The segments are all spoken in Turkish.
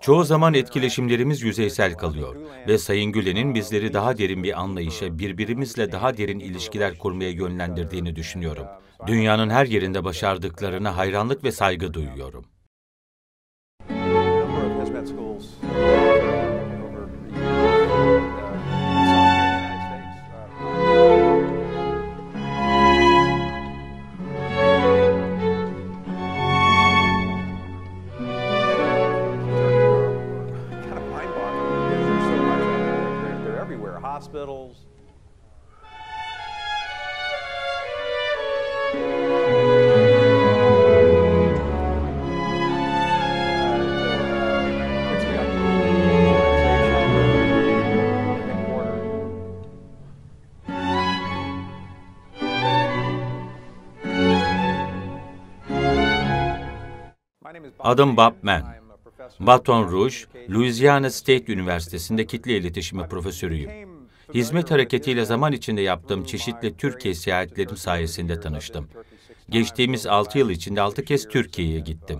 Çoğu zaman etkileşimlerimiz yüzeysel kalıyor ve Sayın Gülen'in bizleri daha derin bir anlayışa, birbirimizle daha derin ilişkiler kurmaya yönlendirdiğini düşünüyorum. Dünyanın her yerinde başardıklarına hayranlık ve saygı duyuyorum. Adım Bob Mann. Baton Rouge, Louisiana State Üniversitesi'nde kitle iletişimi profesörüyüm. Hizmet hareketiyle zaman içinde yaptığım çeşitli Türkiye seyahatlerim sayesinde tanıştım. Geçtiğimiz 6 yıl içinde 6 kez Türkiye'ye gittim.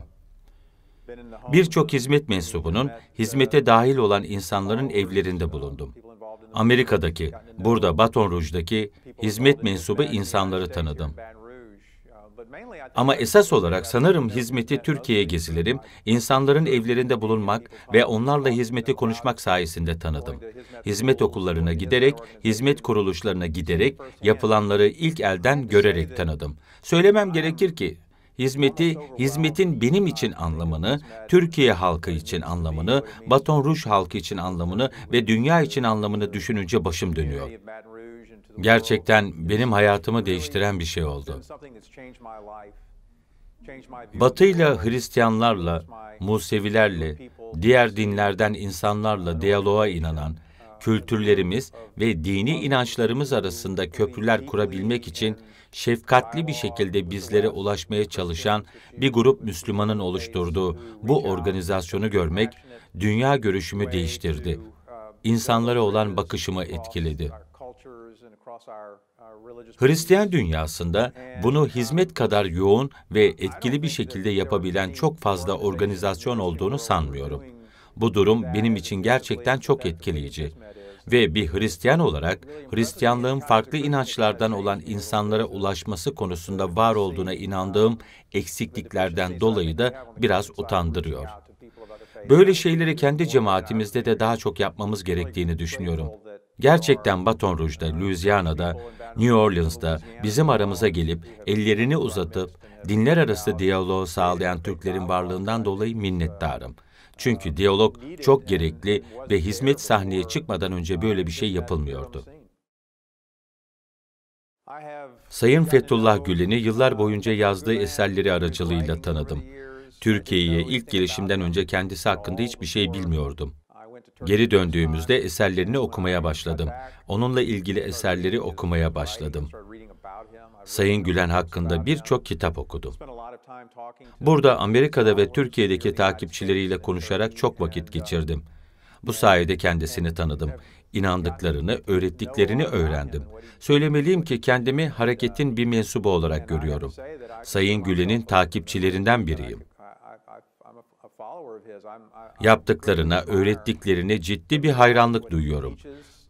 Birçok hizmet mensubunun hizmete dahil olan insanların evlerinde bulundum. Amerika'daki, burada Baton Rouge'daki hizmet mensubu insanları tanıdım. Ama esas olarak sanırım hizmeti Türkiye'ye gezilerim, insanların evlerinde bulunmak ve onlarla hizmeti konuşmak sayesinde tanıdım. Hizmet okullarına giderek, hizmet kuruluşlarına giderek, yapılanları ilk elden görerek tanıdım. Söylemem gerekir ki, hizmeti, hizmetin benim için anlamını, Türkiye halkı için anlamını, Baton Rouge halkı için anlamını ve dünya için anlamını düşününce başım dönüyor gerçekten benim hayatımı değiştiren bir şey oldu. Batı ile Hristiyanlarla, Musevilerle, diğer dinlerden insanlarla diyaloğa inanan, kültürlerimiz ve dini inançlarımız arasında köprüler kurabilmek için şefkatli bir şekilde bizlere ulaşmaya çalışan bir grup Müslümanın oluşturduğu bu organizasyonu görmek dünya görüşümü değiştirdi. İnsanlara olan bakışımı etkiledi. Hristiyan dünyasında bunu uh, hizmet kadar yoğun ve etkili bir şekilde yapabilen çok fazla organizasyon olduğunu sanmıyorum. Bu durum benim için gerçekten çok etkileyici. Ve bir Hristiyan olarak Hristiyanlığın farklı inançlardan olan insanlara ulaşması konusunda var olduğuna um, inandığım eksikliklerden dolayı da biraz utandırıyor. Böyle şeyleri kendi uh, cemaatimizde de daha çok yapmamız gerektiğini düşünüyorum. Gerçekten Baton Rouge'da, Louisiana'da, New Orleans'da bizim aramıza gelip ellerini uzatıp dinler arası diyaloğu sağlayan Türklerin varlığından dolayı minnettarım. Çünkü diyalog çok gerekli ve hizmet sahneye çıkmadan önce böyle bir şey yapılmıyordu. Sayın Fethullah Gülen'i yıllar boyunca yazdığı eserleri aracılığıyla tanıdım. Türkiye'ye ilk gelişimden önce kendisi hakkında hiçbir şey bilmiyordum. Geri döndüğümüzde eserlerini okumaya başladım. Onunla ilgili eserleri okumaya başladım. Sayın Gülen hakkında birçok kitap okudum. Burada Amerika'da ve Türkiye'deki takipçileriyle konuşarak çok vakit geçirdim. Bu sayede kendisini tanıdım. İnandıklarını, öğrettiklerini öğrendim. Söylemeliyim ki kendimi hareketin bir mensubu olarak görüyorum. Sayın Gülen'in takipçilerinden biriyim. Yaptıklarına, öğrettiklerine ciddi bir hayranlık duyuyorum.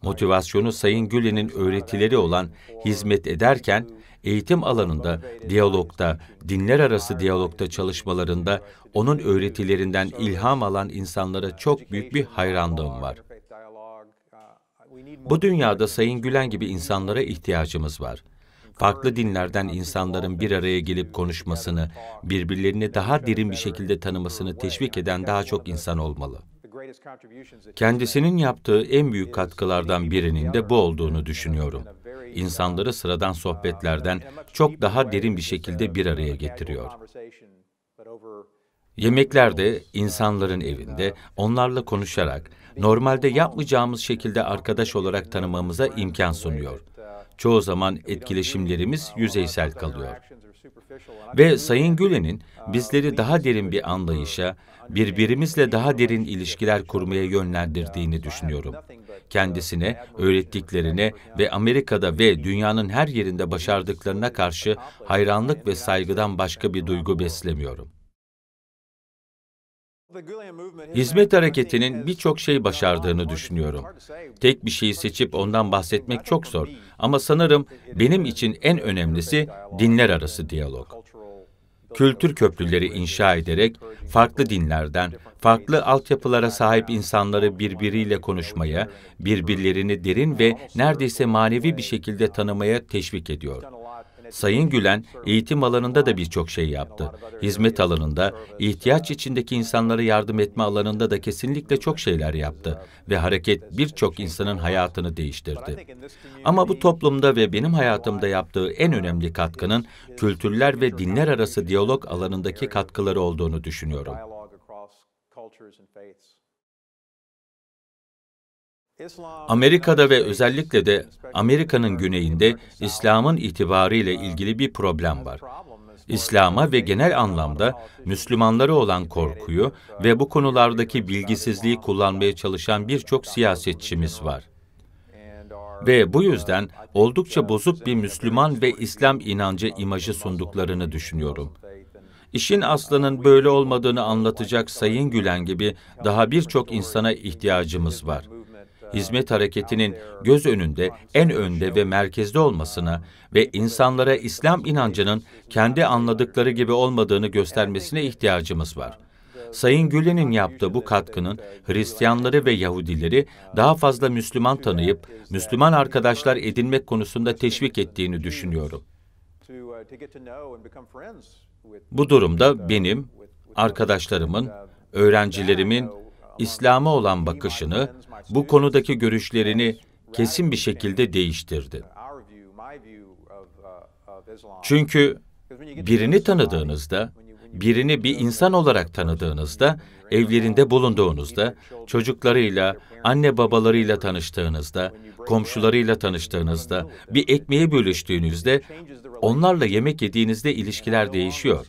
Motivasyonu Sayın Gülen'in öğretileri olan hizmet ederken, eğitim alanında, diyalogda, dinler arası diyalogda çalışmalarında onun öğretilerinden ilham alan insanlara çok büyük bir hayranlığım var. Bu dünyada Sayın Gülen gibi insanlara ihtiyacımız var farklı dinlerden insanların bir araya gelip konuşmasını, birbirlerini daha derin bir şekilde tanımasını teşvik eden daha çok insan olmalı. Kendisinin yaptığı en büyük katkılardan birinin de bu olduğunu düşünüyorum. İnsanları sıradan sohbetlerden çok daha derin bir şekilde bir araya getiriyor. Yemeklerde, insanların evinde, onlarla konuşarak, normalde yapmayacağımız şekilde arkadaş olarak tanımamıza imkan sunuyor. Çoğu zaman etkileşimlerimiz yüzeysel kalıyor. Ve Sayın Gülen'in bizleri daha derin bir anlayışa, birbirimizle daha derin ilişkiler kurmaya yönlendirdiğini düşünüyorum. Kendisine, öğrettiklerine ve Amerika'da ve dünyanın her yerinde başardıklarına karşı hayranlık ve saygıdan başka bir duygu beslemiyorum. Hizmet hareketinin birçok şey başardığını düşünüyorum. Tek bir şeyi seçip ondan bahsetmek çok zor. Ama sanırım benim için en önemlisi dinler arası diyalog. Kültür köprüleri inşa ederek farklı dinlerden, farklı altyapılara sahip insanları birbiriyle konuşmaya, birbirlerini derin ve neredeyse manevi bir şekilde tanımaya teşvik ediyor. Sayın Gülen eğitim alanında da birçok şey yaptı. Hizmet alanında, ihtiyaç içindeki insanlara yardım etme alanında da kesinlikle çok şeyler yaptı ve hareket birçok insanın hayatını değiştirdi. Ama bu toplumda ve benim hayatımda yaptığı en önemli katkının kültürler ve dinler arası diyalog alanındaki katkıları olduğunu düşünüyorum. Amerika'da ve özellikle de Amerika'nın güneyinde İslam'ın itibarıyla ilgili bir problem var. İslam'a ve genel anlamda Müslümanlara olan korkuyu ve bu konulardaki bilgisizliği kullanmaya çalışan birçok siyasetçimiz var. Ve bu yüzden oldukça bozuk bir Müslüman ve İslam inancı imajı sunduklarını düşünüyorum. İşin aslının böyle olmadığını anlatacak Sayın Gülen gibi daha birçok insana ihtiyacımız var hizmet hareketinin göz önünde, en önde ve merkezde olmasına ve insanlara İslam inancının kendi anladıkları gibi olmadığını göstermesine ihtiyacımız var. Sayın Gülen'in yaptığı bu katkının Hristiyanları ve Yahudileri daha fazla Müslüman tanıyıp Müslüman arkadaşlar edinmek konusunda teşvik ettiğini düşünüyorum. Bu durumda benim, arkadaşlarımın, öğrencilerimin İslam'a olan bakışını, bu konudaki görüşlerini kesin bir şekilde değiştirdi. Çünkü birini tanıdığınızda, birini bir insan olarak tanıdığınızda, evlerinde bulunduğunuzda, çocuklarıyla, anne babalarıyla tanıştığınızda, komşularıyla tanıştığınızda, bir ekmeği bölüştüğünüzde, onlarla yemek yediğinizde ilişkiler değişiyor.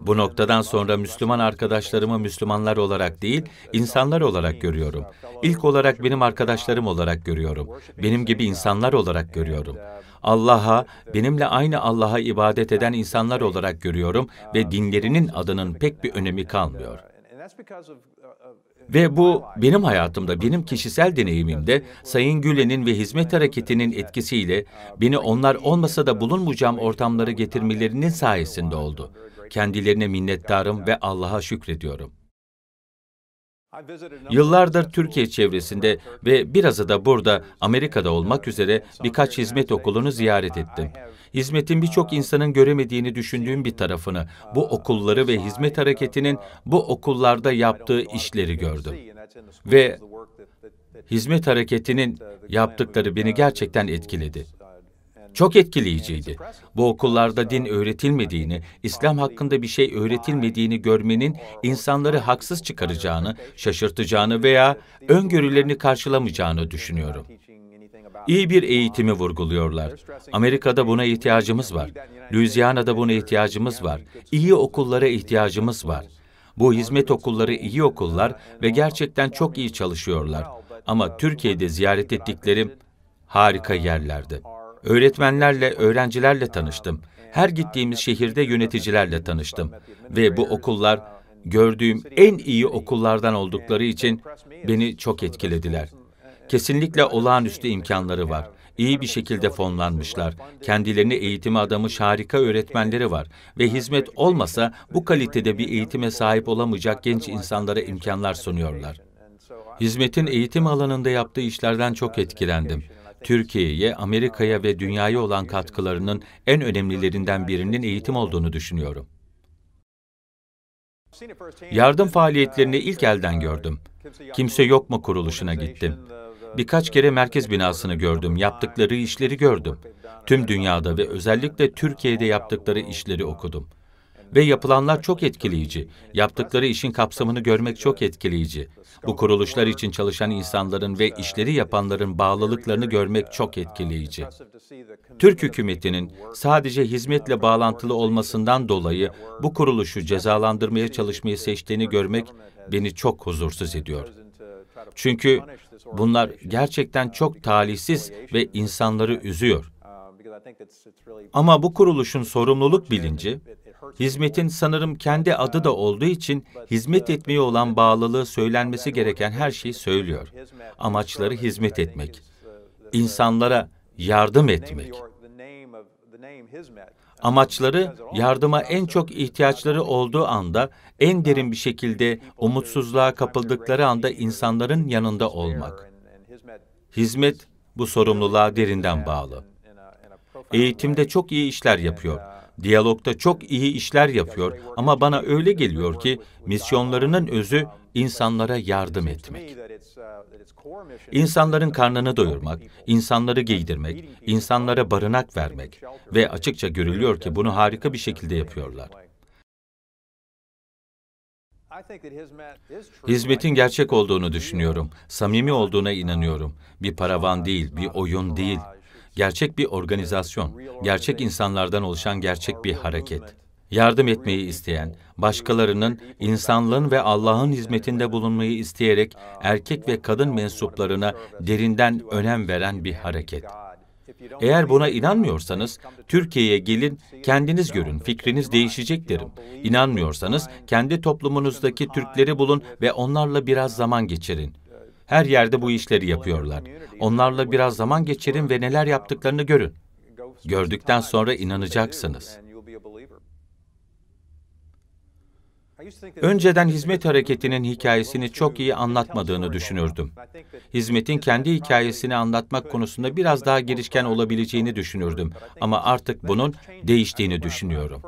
Bu noktadan sonra Müslüman arkadaşlarımı Müslümanlar olarak değil, insanlar olarak görüyorum. İlk olarak benim arkadaşlarım olarak görüyorum. Benim gibi insanlar olarak görüyorum. Allah'a, benimle aynı Allah'a ibadet eden insanlar olarak görüyorum ve dinlerinin adının pek bir önemi kalmıyor. Ve bu benim hayatımda, benim kişisel deneyimimde Sayın Gülen'in ve hizmet hareketinin etkisiyle beni onlar olmasa da bulunmayacağım ortamlara getirmelerinin sayesinde oldu kendilerine minnettarım ve Allah'a şükrediyorum. Yıllardır Türkiye çevresinde ve birazı da burada, Amerika'da olmak üzere birkaç hizmet okulunu ziyaret ettim. Hizmetin birçok insanın göremediğini düşündüğüm bir tarafını, bu okulları ve hizmet hareketinin bu okullarda yaptığı işleri gördüm. Ve hizmet hareketinin yaptıkları beni gerçekten etkiledi çok etkileyiciydi. Bu okullarda din öğretilmediğini, İslam hakkında bir şey öğretilmediğini görmenin insanları haksız çıkaracağını, şaşırtacağını veya öngörülerini karşılamayacağını düşünüyorum. İyi bir eğitimi vurguluyorlar. Amerika'da buna ihtiyacımız var. Louisiana'da buna ihtiyacımız var. İyi okullara ihtiyacımız var. Bu hizmet okulları iyi okullar ve gerçekten çok iyi çalışıyorlar. Ama Türkiye'de ziyaret ettiklerim harika yerlerdi. Öğretmenlerle, öğrencilerle tanıştım. Her gittiğimiz şehirde yöneticilerle tanıştım. Ve bu okullar gördüğüm en iyi okullardan oldukları için beni çok etkilediler. Kesinlikle olağanüstü imkanları var. İyi bir şekilde fonlanmışlar. Kendilerini eğitime adamış harika öğretmenleri var. Ve hizmet olmasa bu kalitede bir eğitime sahip olamayacak genç insanlara imkanlar sunuyorlar. Hizmetin eğitim alanında yaptığı işlerden çok etkilendim. Türkiye'ye, Amerika'ya ve dünyaya olan katkılarının en önemlilerinden birinin eğitim olduğunu düşünüyorum. Yardım faaliyetlerini ilk elden gördüm. Kimse yok mu kuruluşuna gittim. Birkaç kere merkez binasını gördüm, yaptıkları işleri gördüm. Tüm dünyada ve özellikle Türkiye'de yaptıkları işleri okudum. Ve yapılanlar çok etkileyici. Yaptıkları işin kapsamını görmek çok etkileyici. Bu kuruluşlar için çalışan insanların ve işleri yapanların bağlılıklarını görmek çok etkileyici. Türk hükümetinin sadece hizmetle bağlantılı olmasından dolayı bu kuruluşu cezalandırmaya çalışmayı seçtiğini görmek beni çok huzursuz ediyor. Çünkü bunlar gerçekten çok talihsiz ve insanları üzüyor. Ama bu kuruluşun sorumluluk bilinci Hizmetin sanırım kendi adı da olduğu için hizmet etmeye olan bağlılığı söylenmesi gereken her şeyi söylüyor. Amaçları hizmet etmek, insanlara yardım etmek. Amaçları yardıma en çok ihtiyaçları olduğu anda, en derin bir şekilde umutsuzluğa kapıldıkları anda insanların yanında olmak. Hizmet bu sorumluluğa derinden bağlı. Eğitimde çok iyi işler yapıyor. Diyalogta çok iyi işler yapıyor ama bana öyle geliyor ki misyonlarının özü insanlara yardım etmek. İnsanların karnını doyurmak, insanları giydirmek, insanlara barınak vermek ve açıkça görülüyor ki bunu harika bir şekilde yapıyorlar. Hizmetin gerçek olduğunu düşünüyorum. Samimi olduğuna inanıyorum. Bir paravan değil, bir oyun değil gerçek bir organizasyon, gerçek insanlardan oluşan gerçek bir hareket. Yardım etmeyi isteyen, başkalarının insanlığın ve Allah'ın hizmetinde bulunmayı isteyerek erkek ve kadın mensuplarına derinden önem veren bir hareket. Eğer buna inanmıyorsanız Türkiye'ye gelin, kendiniz görün, fikriniz değişecek derim. İnanmıyorsanız kendi toplumunuzdaki Türkleri bulun ve onlarla biraz zaman geçirin. Her yerde bu işleri yapıyorlar. Onlarla biraz zaman geçirin ve neler yaptıklarını görün. Gördükten sonra inanacaksınız. Önceden hizmet hareketinin hikayesini çok iyi anlatmadığını düşünürdüm. Hizmetin kendi hikayesini anlatmak konusunda biraz daha girişken olabileceğini düşünürdüm ama artık bunun değiştiğini düşünüyorum.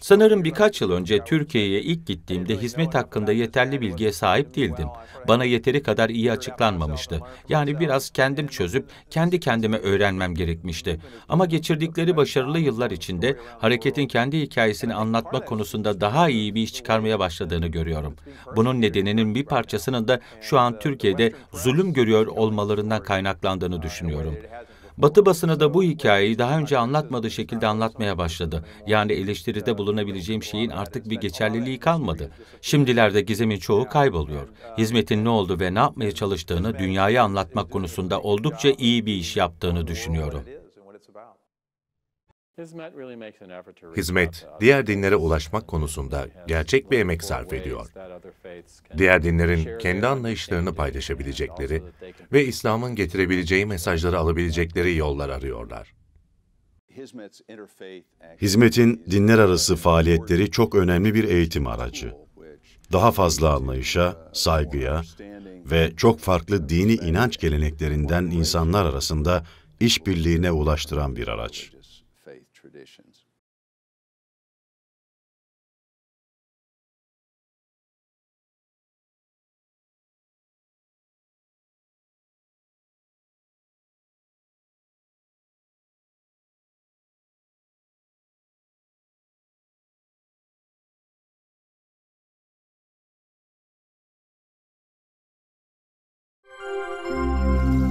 Sanırım birkaç yıl önce Türkiye'ye ilk gittiğimde hizmet hakkında yeterli bilgiye sahip değildim. Bana yeteri kadar iyi açıklanmamıştı. Yani biraz kendim çözüp kendi kendime öğrenmem gerekmişti. Ama geçirdikleri başarılı yıllar içinde hareketin kendi hikayesini anlatma konusunda daha iyi bir iş çıkarmaya başladığını görüyorum. Bunun nedeninin bir parçasının da şu an Türkiye'de zulüm görüyor olmalarından kaynaklandığını düşünüyorum. Batı basını da bu hikayeyi daha önce anlatmadığı şekilde anlatmaya başladı. Yani eleştiride bulunabileceğim şeyin artık bir geçerliliği kalmadı. Şimdilerde gizemin çoğu kayboluyor. Hizmetin ne oldu ve ne yapmaya çalıştığını dünyaya anlatmak konusunda oldukça iyi bir iş yaptığını düşünüyorum. Hizmet, diğer dinlere ulaşmak konusunda gerçek bir emek sarf ediyor. Diğer dinlerin kendi anlayışlarını paylaşabilecekleri ve İslam'ın getirebileceği mesajları alabilecekleri yollar arıyorlar. Hizmetin dinler arası faaliyetleri çok önemli bir eğitim aracı. Daha fazla anlayışa, uh, saygıya ve çok farklı dini inanç geleneklerinden insanlar arasında işbirliğine ulaştıran bir araç. thank you